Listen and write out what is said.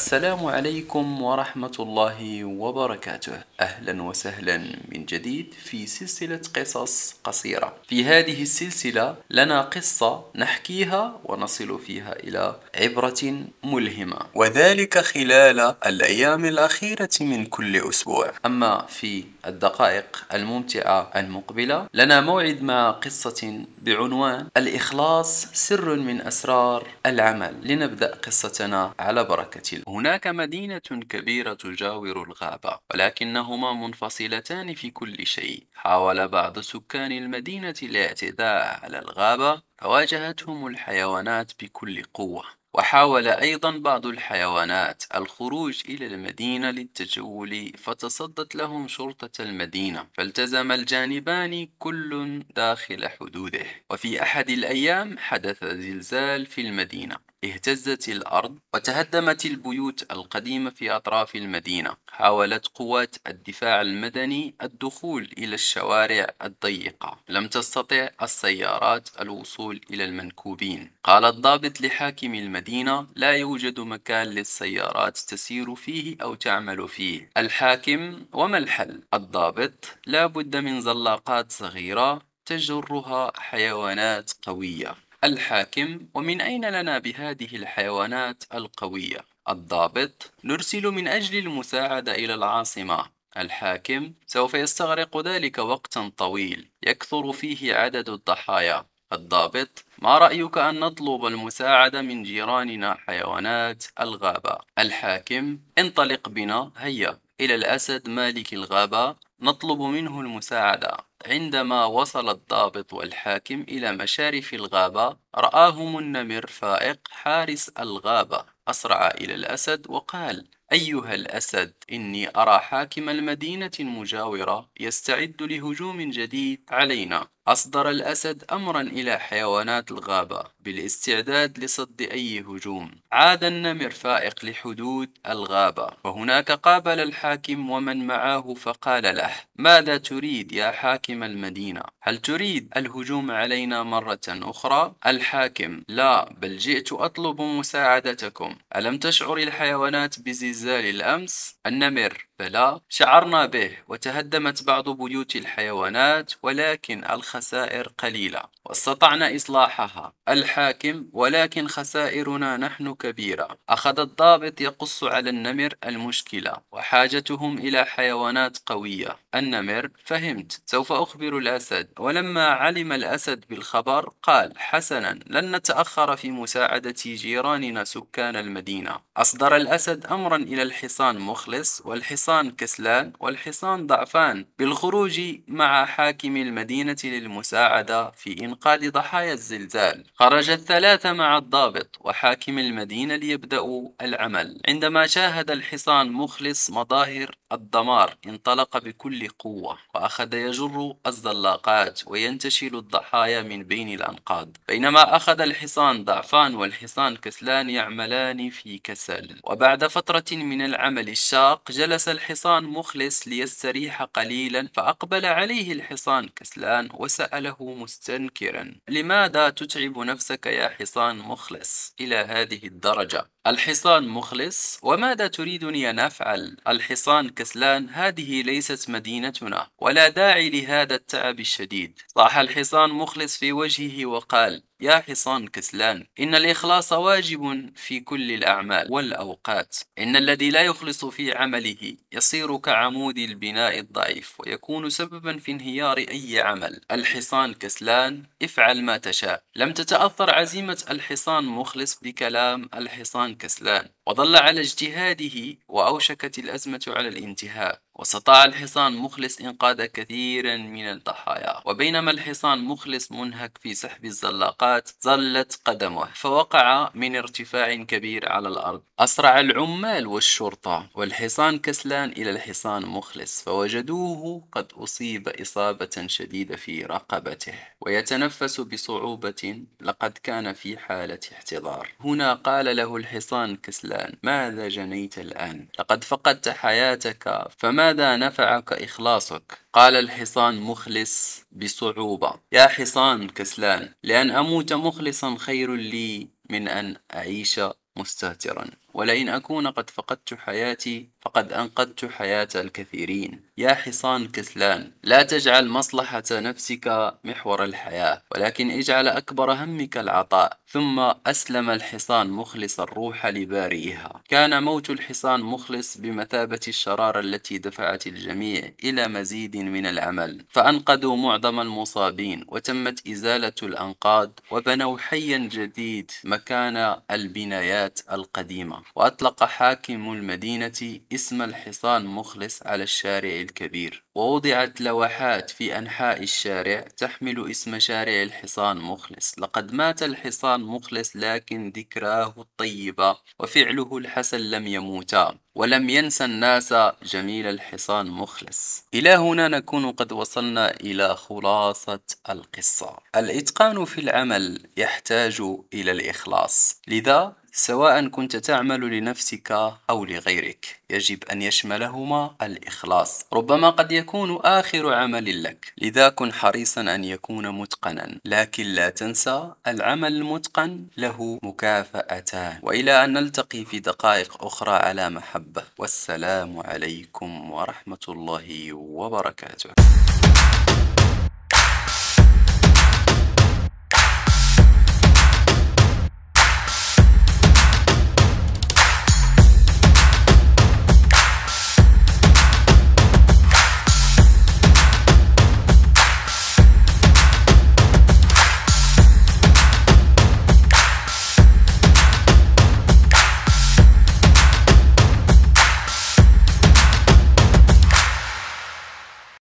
السلام عليكم ورحمة الله وبركاته أهلا وسهلا من جديد في سلسلة قصص قصيرة في هذه السلسلة لنا قصة نحكيها ونصل فيها إلى عبرة ملهمة وذلك خلال الأيام الأخيرة من كل أسبوع أما في الدقائق الممتعة المقبلة لنا موعد مع قصة بعنوان الإخلاص سر من أسرار العمل لنبدأ قصتنا على بركة الله هناك مدينة كبيرة تجاور الغابة ولكنهما منفصلتان في كل شيء حاول بعض سكان المدينة الاعتداء على الغابة فواجهتهم الحيوانات بكل قوة وحاول أيضا بعض الحيوانات الخروج إلى المدينة للتجول فتصدت لهم شرطة المدينة فالتزم الجانبان كل داخل حدوده وفي أحد الأيام حدث زلزال في المدينة اهتزت الأرض وتهدمت البيوت القديمة في أطراف المدينة حاولت قوات الدفاع المدني الدخول إلى الشوارع الضيقة لم تستطع السيارات الوصول إلى المنكوبين قال الضابط لحاكم المدينة لا يوجد مكان للسيارات تسير فيه أو تعمل فيه الحاكم وما الحل؟ الضابط لا بد من زلاقات صغيرة تجرها حيوانات قوية الحاكم ومن أين لنا بهذه الحيوانات القوية؟ الضابط نرسل من أجل المساعدة إلى العاصمة الحاكم سوف يستغرق ذلك وقتا طويل يكثر فيه عدد الضحايا الضابط ما رأيك أن نطلب المساعدة من جيراننا حيوانات الغابة؟ الحاكم انطلق بنا هيا إلى الأسد مالك الغابة نطلب منه المساعدة عندما وصل الضابط والحاكم إلى مشارف الغابة رآهم النمر فائق حارس الغابة أسرع إلى الأسد وقال أيها الأسد إني أرى حاكم المدينة المجاورة يستعد لهجوم جديد علينا أصدر الأسد أمرا إلى حيوانات الغابة بالاستعداد لصد أي هجوم عاد النمر فائق لحدود الغابة وهناك قابل الحاكم ومن معه فقال له ماذا تريد يا حاكم المدينة هل تريد الهجوم علينا مرة أخرى الحاكم لا بل جئت أطلب مساعدتكم ألم تشعر الحيوانات بزلزال الأمس النمر فلا شعرنا به وتهدمت بعض بيوت الحيوانات ولكن الخسائر قليلة واستطعنا إصلاحها الحاكم ولكن خسائرنا نحن كبيرة أخذ الضابط يقص على النمر المشكلة وحاجتهم إلى حيوانات قوية النمر فهمت سوف أخبر الأسد ولما علم الأسد بالخبر قال حسنا لن نتأخر في مساعدة جيراننا سكان المدينة أصدر الأسد أمرا إلى الحصان مخلص والحصان الحصان كسلان والحصان ضعفان بالخروج مع حاكم المدينة للمساعدة في إنقاذ ضحايا الزلزال خرج الثلاثة مع الضابط وحاكم المدينة ليبدأوا العمل عندما شاهد الحصان مخلص مظاهر الدمار انطلق بكل قوة وأخذ يجر الزلاقات وينتشل الضحايا من بين الأنقاض بينما أخذ الحصان ضعفان والحصان كسلان يعملان في كسل وبعد فترة من العمل الشاق جلس الحصان مخلص ليستريح قليلا فأقبل عليه الحصان كسلان وسأله مستنكرا لماذا تتعب نفسك يا حصان مخلص إلى هذه الدرجة الحصان مخلص وماذا تريدني أن أفعل؟ الحصان كسلان هذه ليست مدينتنا ولا داعي لهذا التعب الشديد صاح الحصان مخلص في وجهه وقال يا حصان كسلان إن الإخلاص واجب في كل الأعمال والأوقات إن الذي لا يخلص في عمله يصير كعمود البناء الضعيف ويكون سببا في انهيار أي عمل الحصان كسلان افعل ما تشاء لم تتأثر عزيمة الحصان مخلص بكلام الحصان كسلان وظل على اجتهاده وأوشكت الأزمة على الانتهاء واستطاع الحصان مخلص إنقاذ كثيرا من الضحايا وبينما الحصان مخلص منهك في سحب الزلاقات ظلت قدمه فوقع من ارتفاع كبير على الأرض أسرع العمال والشرطة والحصان كسلان إلى الحصان مخلص فوجدوه قد أصيب إصابة شديدة في رقبته ويتنفس بصعوبة لقد كان في حالة احتضار هنا قال له الحصان كسلان ماذا جنيت الآن لقد فقدت حياتك فما ماذا نفعك إخلاصك قال الحصان مخلص بصعوبة يا حصان كسلان لأن أموت مخلصا خير لي من أن أعيش مستهترا ولئن أكون قد فقدت حياتي فقد أنقذت حياة الكثيرين يا حصان كسلان لا تجعل مصلحة نفسك محور الحياة ولكن اجعل أكبر همك العطاء ثم أسلم الحصان مخلص الروح لبارئها كان موت الحصان مخلص بمثابة الشرارة التي دفعت الجميع إلى مزيد من العمل فأنقذوا معظم المصابين وتمت إزالة الأنقاض وبنوا حيا جديد مكان البنايات القديمة وأطلق حاكم المدينة اسم الحصان مخلص على الشارع الكبير ووضعت لوحات في أنحاء الشارع تحمل اسم شارع الحصان مخلص لقد مات الحصان مخلص لكن ذكراه الطيبة وفعله الحسن لم يموتا ولم ينسى الناس جميل الحصان مخلص إلى هنا نكون قد وصلنا إلى خلاصة القصة الإتقان في العمل يحتاج إلى الإخلاص لذا سواء كنت تعمل لنفسك أو لغيرك يجب أن يشملهما الإخلاص ربما قد يكون آخر عمل لك لذا كن حريصا أن يكون متقنا لكن لا تنسى العمل المتقن له مكافأتان وإلى أن نلتقي في دقائق أخرى على محبة والسلام عليكم ورحمة الله وبركاته